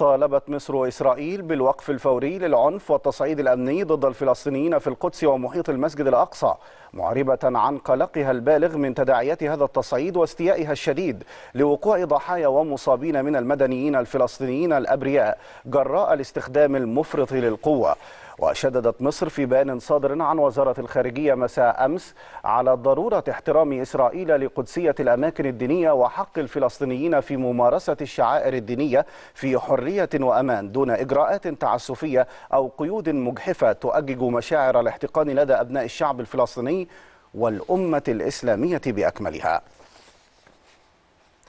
طالبت مصر وإسرائيل بالوقف الفوري للعنف والتصعيد الأمني ضد الفلسطينيين في القدس ومحيط المسجد الأقصى معربة عن قلقها البالغ من تداعيات هذا التصعيد واستيائها الشديد لوقوع ضحايا ومصابين من المدنيين الفلسطينيين الأبرياء جراء الاستخدام المفرط للقوة وشددت مصر في بيان صادر عن وزارة الخارجية مساء أمس على ضرورة احترام إسرائيل لقدسية الأماكن الدينية وحق الفلسطينيين في ممارسة الشعائر الدينية في حرية وأمان دون إجراءات تعسفية أو قيود مجحفة تؤجج مشاعر الاحتقان لدى أبناء الشعب الفلسطيني والأمة الإسلامية بأكملها